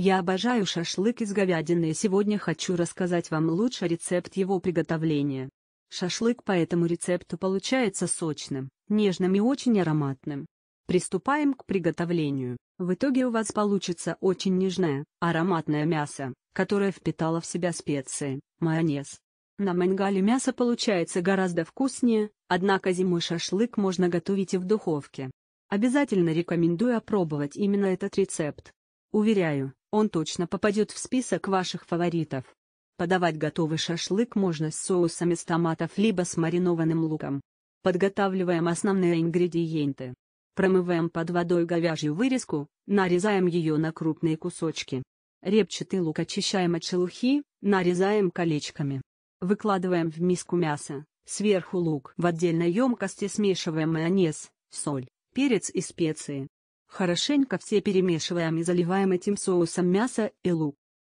Я обожаю шашлык из говядины и сегодня хочу рассказать вам лучший рецепт его приготовления. Шашлык по этому рецепту получается сочным, нежным и очень ароматным. Приступаем к приготовлению. В итоге у вас получится очень нежное, ароматное мясо, которое впитало в себя специи, майонез. На мангале мясо получается гораздо вкуснее, однако зимой шашлык можно готовить и в духовке. Обязательно рекомендую опробовать именно этот рецепт. Уверяю, он точно попадет в список ваших фаворитов. Подавать готовый шашлык можно с соусами из томатов либо с маринованным луком. Подготавливаем основные ингредиенты. Промываем под водой говяжью вырезку, нарезаем ее на крупные кусочки. Репчатый лук очищаем от шелухи, нарезаем колечками. Выкладываем в миску мясо, сверху лук. В отдельной емкости смешиваем майонез, соль, перец и специи. Хорошенько все перемешиваем и заливаем этим соусом мясо и лук.